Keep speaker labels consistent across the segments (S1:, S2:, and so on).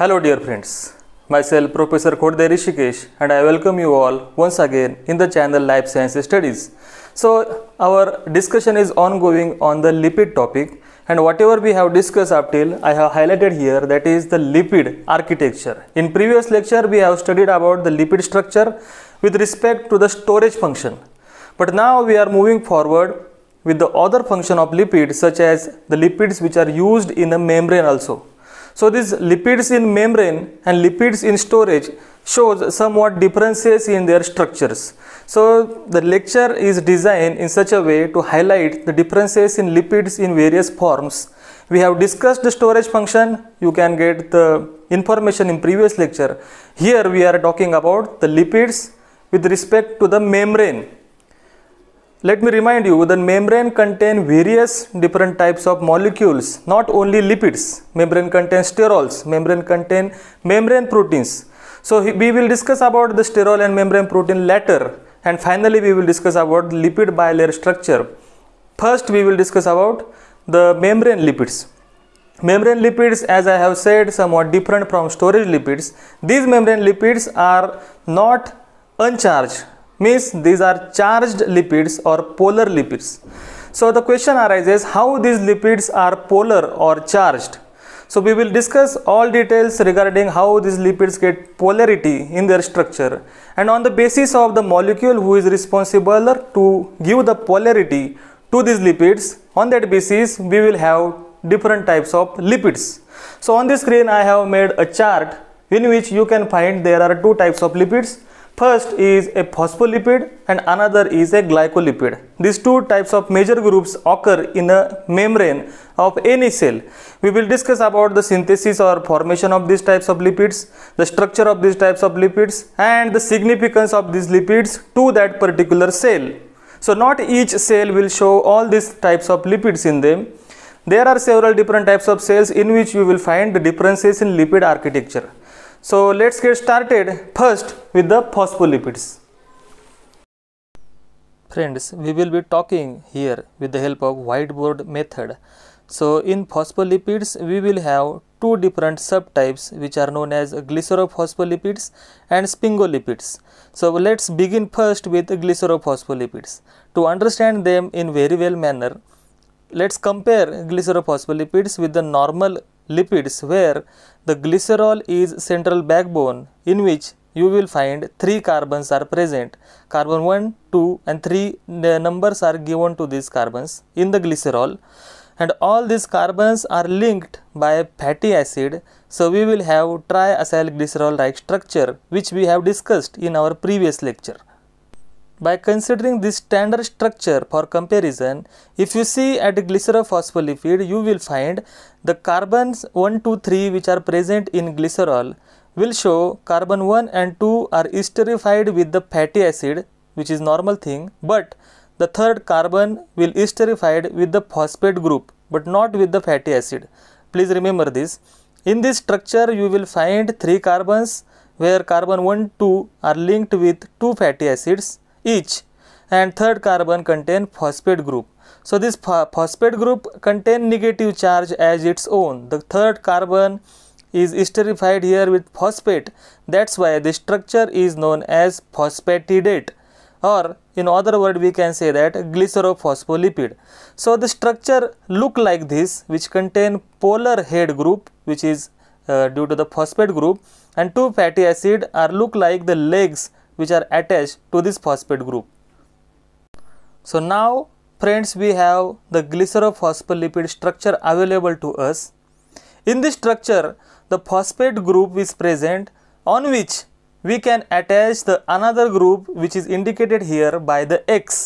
S1: Hello dear friends, myself Professor Khodde Rishikesh and I welcome you all once again in the channel Life Sciences Studies. So our discussion is ongoing on the lipid topic and whatever we have discussed up till I have highlighted here that is the lipid architecture. In previous lecture we have studied about the lipid structure with respect to the storage function. But now we are moving forward with the other function of lipid such as the lipids which are used in the membrane also. So these lipids in membrane and lipids in storage shows somewhat differences in their structures. So the lecture is designed in such a way to highlight the differences in lipids in various forms. We have discussed the storage function, you can get the information in previous lecture. Here we are talking about the lipids with respect to the membrane let me remind you that membrane contain various different types of molecules, not only lipids. Membrane contains sterols, membrane contain membrane proteins. So we will discuss about the sterol and membrane protein later and finally we will discuss about lipid bilayer structure. First we will discuss about the membrane lipids. Membrane lipids as I have said somewhat different from storage lipids. These membrane lipids are not uncharged means these are charged lipids or polar lipids. So the question arises how these lipids are polar or charged. So we will discuss all details regarding how these lipids get polarity in their structure and on the basis of the molecule who is responsible to give the polarity to these lipids on that basis we will have different types of lipids. So on this screen I have made a chart in which you can find there are two types of lipids First is a phospholipid and another is a glycolipid. These two types of major groups occur in a membrane of any cell. We will discuss about the synthesis or formation of these types of lipids, the structure of these types of lipids and the significance of these lipids to that particular cell. So not each cell will show all these types of lipids in them. There are several different types of cells in which you will find the differences in lipid architecture. So let's get started first with the phospholipids. Friends, we will be talking here with the help of whiteboard method. So in phospholipids, we will have two different subtypes which are known as glycerophospholipids and sphingolipids. So let's begin first with glycerophospholipids. To understand them in very well manner, let's compare glycerophospholipids with the normal lipids where the glycerol is central backbone in which you will find three carbons are present carbon 1 2 and 3 the numbers are given to these carbons in the glycerol and all these carbons are linked by fatty acid so we will have triacylglycerol like structure which we have discussed in our previous lecture by considering this standard structure for comparison, if you see at glycerophospholipid, you will find the carbons 1, 2, 3 which are present in glycerol will show carbon 1 and 2 are esterified with the fatty acid which is normal thing but the third carbon will esterified with the phosphate group but not with the fatty acid. Please remember this. In this structure you will find 3 carbons where carbon 1, 2 are linked with 2 fatty acids each and third carbon contain phosphate group. So this phosphate group contain negative charge as its own. The third carbon is esterified here with phosphate. That's why the structure is known as phosphatidate or in other word we can say that glycerophospholipid. So the structure look like this which contain polar head group which is uh, due to the phosphate group and two fatty acid are look like the legs which are attached to this phosphate group. So now friends we have the glycerophospholipid structure available to us. In this structure the phosphate group is present on which we can attach the another group which is indicated here by the X.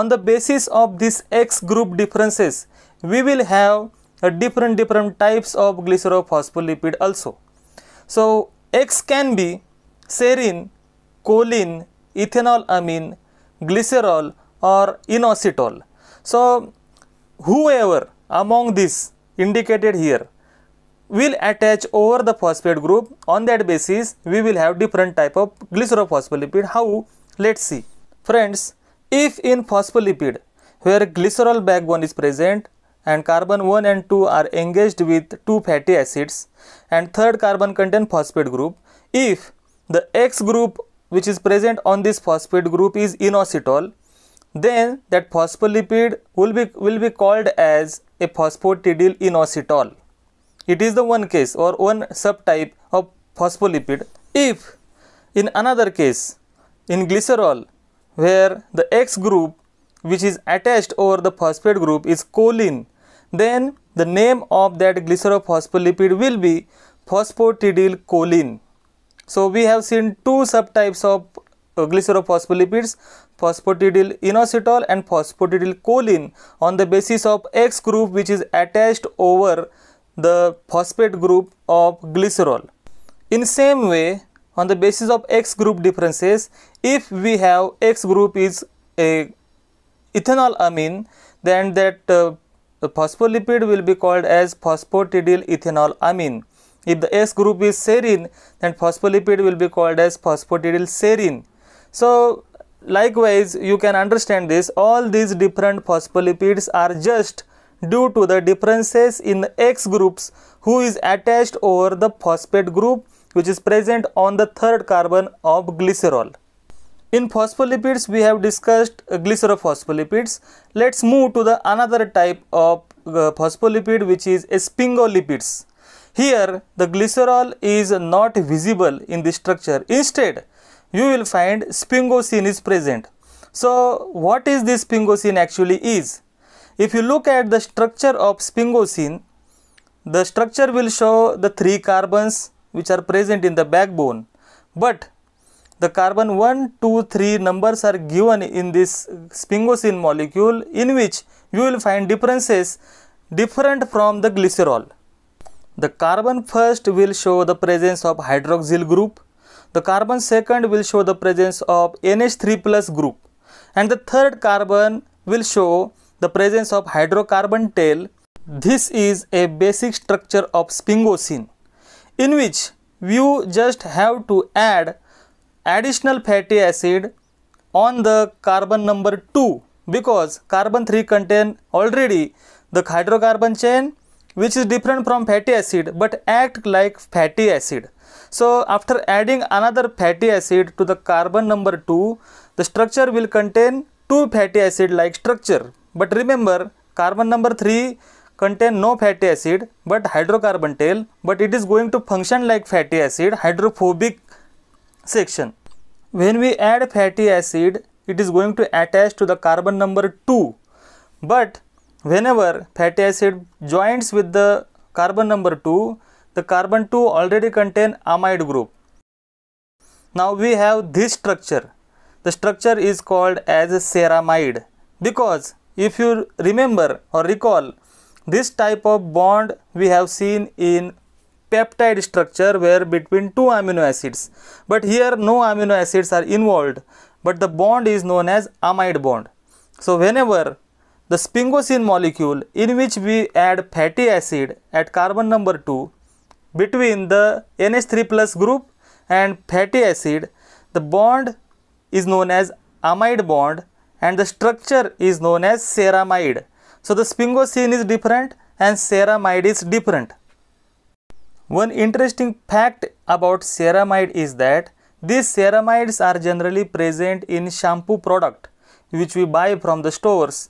S1: On the basis of this X group differences we will have a different different types of glycerophospholipid also. So X can be serine choline, ethanol amine, glycerol or inositol. So, whoever among these indicated here will attach over the phosphate group on that basis we will have different type of glycerophospholipid how let's see friends if in phospholipid where glycerol backbone is present and carbon 1 and 2 are engaged with two fatty acids and third carbon contain phosphate group if the x group which is present on this phosphate group is inositol then that phospholipid will be will be called as a phosphatidyl inositol it is the one case or one subtype of phospholipid if in another case in glycerol where the x group which is attached over the phosphate group is choline then the name of that glycerophospholipid will be phosphatidyl choline so we have seen two subtypes of uh, glycerophospholipids, phosphatidyl inositol and phosphatidyl choline on the basis of X group which is attached over the phosphate group of glycerol. In same way, on the basis of X group differences, if we have X group is a ethanol amine, then that uh, phospholipid will be called as phosphatidyl ethanol amine. If the S group is serine, then phospholipid will be called as phosphatidyl serine. So, likewise, you can understand this all these different phospholipids are just due to the differences in the X groups who is attached over the phosphate group which is present on the third carbon of glycerol. In phospholipids, we have discussed glycerophospholipids. Let's move to the another type of uh, phospholipid which is sphingolipids. Here the glycerol is not visible in the structure. Instead, you will find sphingosine is present. So what is this sphingosine actually is? If you look at the structure of sphingosine, the structure will show the three carbons which are present in the backbone. But the carbon 1, 2, 3 numbers are given in this sphingosine molecule in which you will find differences different from the glycerol. The carbon first will show the presence of hydroxyl group. The carbon second will show the presence of NH3 plus group. And the third carbon will show the presence of hydrocarbon tail. This is a basic structure of sphingosine in which you just have to add additional fatty acid on the carbon number 2 because carbon 3 contain already the hydrocarbon chain which is different from fatty acid but act like fatty acid. So after adding another fatty acid to the carbon number 2, the structure will contain two fatty acid like structure. But remember carbon number 3 contain no fatty acid but hydrocarbon tail but it is going to function like fatty acid hydrophobic section. When we add fatty acid it is going to attach to the carbon number 2 but whenever fatty acid joins with the carbon number 2, the carbon 2 already contain amide group. Now we have this structure. The structure is called as ceramide because if you remember or recall this type of bond we have seen in peptide structure where between two amino acids but here no amino acids are involved but the bond is known as amide bond. So whenever the sphingosine molecule in which we add fatty acid at carbon number 2 between the NH3 plus group and fatty acid, the bond is known as amide bond and the structure is known as ceramide. So, the sphingosine is different and ceramide is different. One interesting fact about ceramide is that these ceramides are generally present in shampoo product which we buy from the stores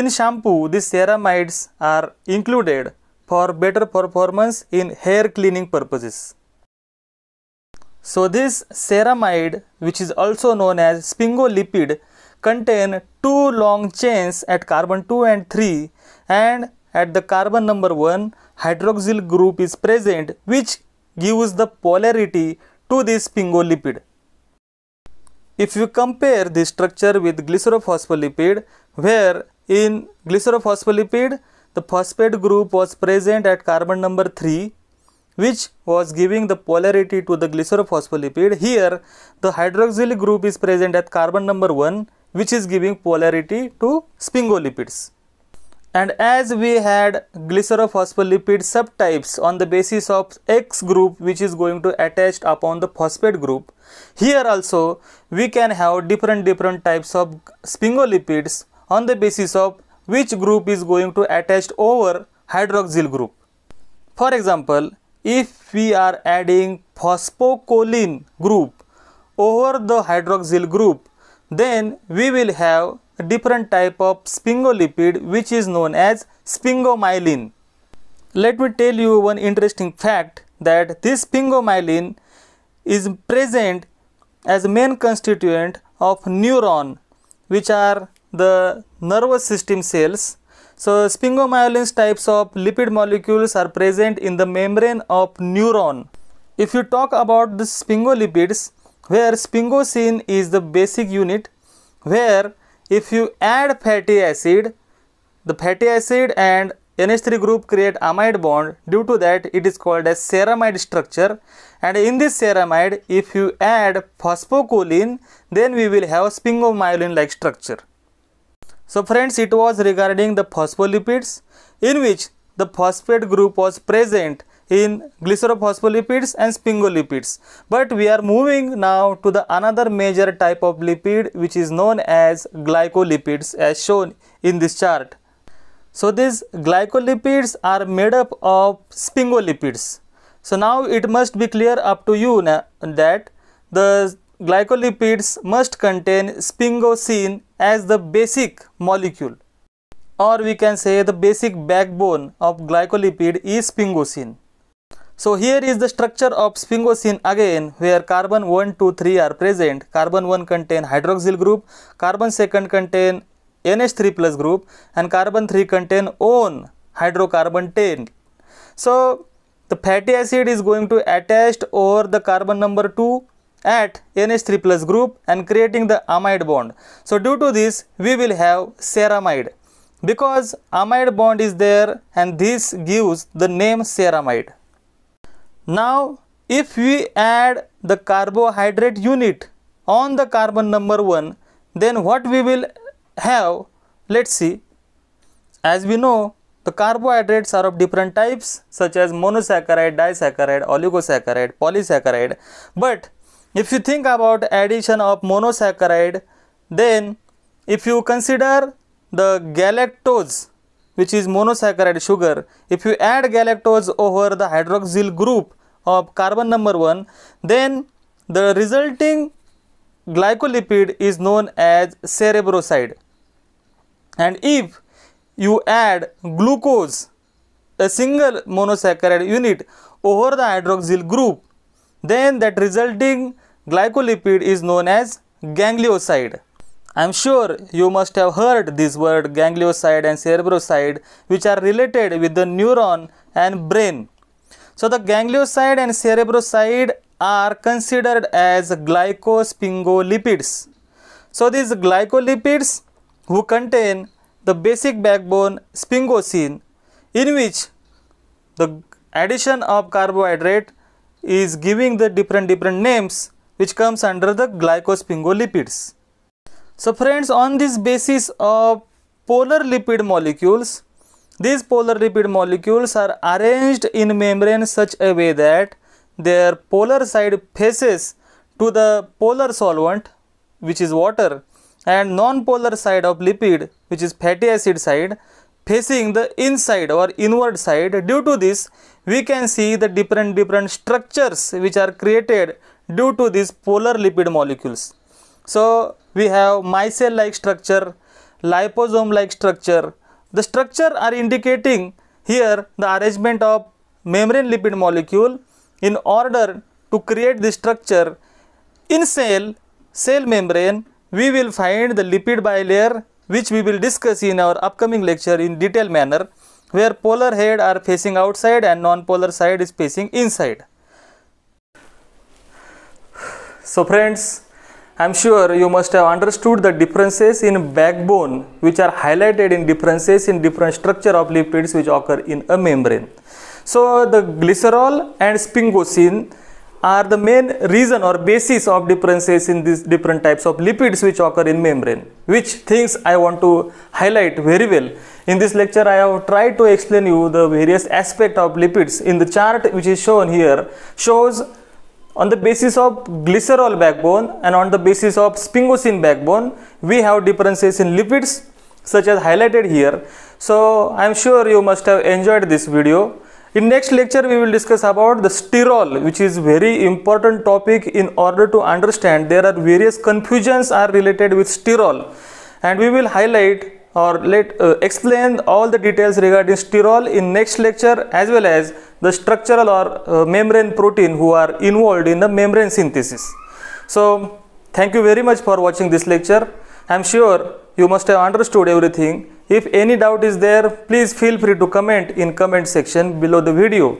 S1: in shampoo, the ceramides are included for better performance in hair cleaning purposes. So this ceramide, which is also known as sphingolipid, contain two long chains at carbon 2 and 3 and at the carbon number 1 hydroxyl group is present which gives the polarity to this sphingolipid. If you compare this structure with glycerophospholipid where in glycerophospholipid, the phosphate group was present at carbon number 3 which was giving the polarity to the glycerophospholipid. Here, the hydroxyl group is present at carbon number 1 which is giving polarity to sphingolipids. And as we had glycerophospholipid subtypes on the basis of X group which is going to attach upon the phosphate group, here also we can have different different types of sphingolipids on the basis of which group is going to attach over hydroxyl group. For example, if we are adding phosphocholine group over the hydroxyl group, then we will have different type of sphingolipid which is known as sphingomyelin. Let me tell you one interesting fact that this sphingomyelin is present as main constituent of neuron which are the nervous system cells. So, sphingomyelin types of lipid molecules are present in the membrane of neuron. If you talk about the sphingolipids, where sphingosine is the basic unit, where if you add fatty acid, the fatty acid and NH3 group create amide bond due to that it is called as ceramide structure and in this ceramide if you add phosphocholine then we will have sphingomyelin like structure. So friends it was regarding the phospholipids in which the phosphate group was present in glycerophospholipids and sphingolipids but we are moving now to the another major type of lipid which is known as glycolipids as shown in this chart so these glycolipids are made up of sphingolipids so now it must be clear up to you that the glycolipids must contain sphingosine as the basic molecule or we can say the basic backbone of glycolipid is sphingosine. So here is the structure of sphingosine again where carbon 1, 2, 3 are present. Carbon 1 contain hydroxyl group, carbon 2 contain NH3 plus group and carbon 3 contain own hydrocarbon 10. So the fatty acid is going to attached over the carbon number 2 at NH3 plus group and creating the amide bond. So due to this we will have ceramide because amide bond is there and this gives the name ceramide. Now if we add the carbohydrate unit on the carbon number 1 then what we will have let's see as we know the carbohydrates are of different types such as monosaccharide, disaccharide, oligosaccharide, polysaccharide but if you think about addition of monosaccharide, then if you consider the galactose, which is monosaccharide sugar, if you add galactose over the hydroxyl group of carbon number 1, then the resulting glycolipid is known as cerebroside. And if you add glucose, a single monosaccharide unit over the hydroxyl group, then that resulting glycolipid is known as ganglioside. I am sure you must have heard this word ganglioside and cerebroside which are related with the neuron and brain. So the ganglioside and cerebroside are considered as glycosphingolipids. So these glycolipids who contain the basic backbone sphingosine, in which the addition of carbohydrate is giving the different different names which comes under the glycosphingolipids. So friends on this basis of polar lipid molecules, these polar lipid molecules are arranged in membrane such a way that their polar side faces to the polar solvent which is water and non-polar side of lipid which is fatty acid side facing the inside or inward side due to this we can see the different different structures which are created due to these polar lipid molecules. So we have micelle like structure, liposome like structure. The structure are indicating here the arrangement of membrane lipid molecule in order to create this structure in cell, cell membrane we will find the lipid bilayer which we will discuss in our upcoming lecture in detailed manner where polar head are facing outside and non-polar side is facing inside. So friends, I am sure you must have understood the differences in backbone which are highlighted in differences in different structure of lipids which occur in a membrane. So the glycerol and sphingosine are the main reason or basis of differences in these different types of lipids which occur in membrane which things i want to highlight very well in this lecture i have tried to explain you the various aspect of lipids in the chart which is shown here shows on the basis of glycerol backbone and on the basis of sphingosine backbone we have differences in lipids such as highlighted here so i am sure you must have enjoyed this video in next lecture we will discuss about the sterol which is very important topic in order to understand there are various confusions are related with sterol and we will highlight or let uh, explain all the details regarding sterol in next lecture as well as the structural or uh, membrane protein who are involved in the membrane synthesis. So thank you very much for watching this lecture. I am sure you must have understood everything. If any doubt is there, please feel free to comment in comment section below the video.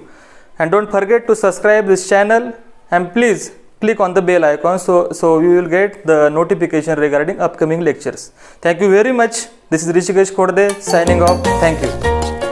S1: And don't forget to subscribe this channel and please click on the bell icon so, so you will get the notification regarding upcoming lectures. Thank you very much. This is Rishikesh Khodde signing off. Thank you.